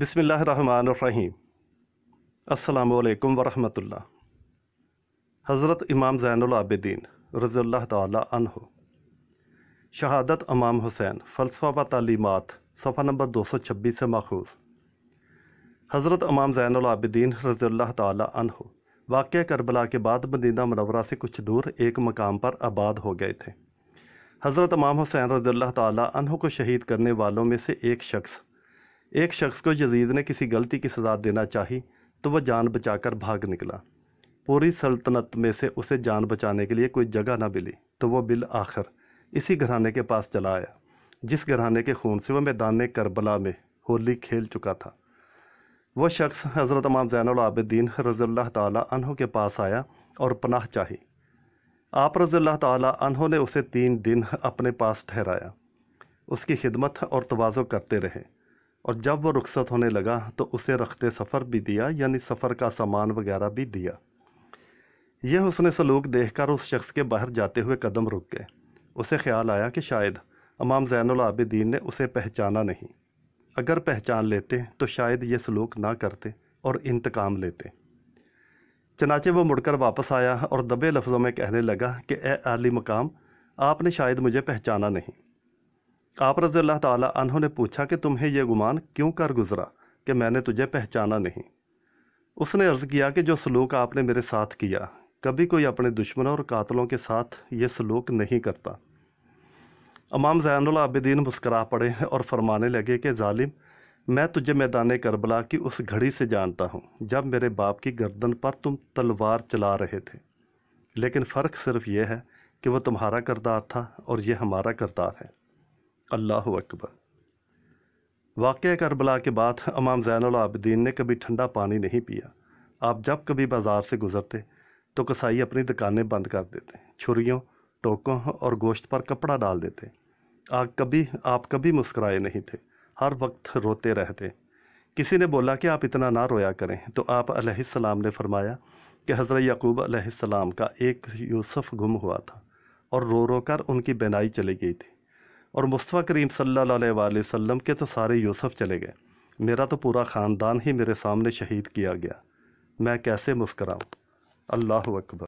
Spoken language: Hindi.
बिसमीम अल्लाम वरहमतुल्ला हज़रत इमाम ज़ैनआबिदीन रज़ल्ला तहो शहादत अमाम हुसैन फ़लसफ़ा व तलीमत सफ़ा नंबर दो सौ छब्बीस से माखूज हज़रत अमाम जैनदीन रज़ल्ला तहो वाक़ करबला के बाद मदीना मनवरा से कुछ दूर एक मकाम पर आबाद हो गए थे हज़रत अमाम हुसैन रज़ल्ला तहों को शहीद करने वालों में से एक शख्स एक शख्स को यजीद ने किसी गलती की सज़ा देना चाही तो वह जान बचाकर भाग निकला पूरी सल्तनत में से उसे जान बचाने के लिए कोई जगह ना मिली तो वह बिल आखिर इसी घराने के पास चला आया जिस घराने के खून से वह मैदान करबला में होली खेल चुका था वह शख्स हज़रत इमाम ज़ैनआबद्दीन रज़ील तहों के पास आया और पनाह चाही आप रज़ील्ला तहों ने उसे तीन दिन अपने पास ठहराया उसकी खिदमत और तोज़ो करते रहे और जब वो रुखसत होने लगा तो उसे रखते सफ़र भी दिया यानी सफ़र का सामान वगैरह भी दिया यह उसने सलूक देखकर उस शख्स के बाहर जाते हुए कदम रुक गए उसे ख्याल आया कि शायद अमाम आबिदीन ने उसे पहचाना नहीं अगर पहचान लेते तो शायद ये सलूक ना करते और इंतकाम लेते चनाचे वो मुड़कर वापस आया और दबे लफ्ज़ों में कहने लगा कि ए आली मकाम आपने शायद मुझे पहचाना नहीं आप रज़ी तह ने पूछा कि तुम्हें यह गुमान क्यों कर गुज़रा कि मैंने तुझे पहचाना नहीं उसने अर्ज़ किया कि जो सलूक आपने मेरे साथ किया कभी कोई अपने दुश्मनों और कातलों के साथ ये सलूक नहीं करता अमाम आबिदीन मुस्करा पड़े और फरमाने लगे कि ालिम मैं तुझे मैदान करबला की उस घड़ी से जानता हूँ जब मेरे बाप की गर्दन पर तुम तलवार चला रहे थे लेकिन फ़र्क सिर्फ यह है कि वह तुम्हारा करदार था और यह हमारा करदार है अल्लाह अकबर वाक़ करबला के बाद अमाम ज़ैनआबदीन ने कभी ठंडा पानी नहीं पिया आप जब कभी बाज़ार से गुज़रते तो कसाई अपनी दुकानें बंद कर देते छुरियों टोकों और गोश्त पर कपड़ा डाल देते आप कभी आप कभी मुस्कराए नहीं थे हर वक्त रोते रहते किसी ने बोला कि आप इतना ना रोया करें तो आप आपाम ने फरमाया कि हज़रत यकूब अलैहिस्सलाम का एक यूसुफ़ गुम हुआ था और रो रो कर उनकी बेनाई चली गई थी और मुस्तफ़ा करीम सल्लाम के तो सारे यूसुफ चले गए मेरा तो पूरा ख़ानदान ही मेरे सामने शहीद किया गया मैं कैसे मुस्कराऊँ अल्लाह अकबर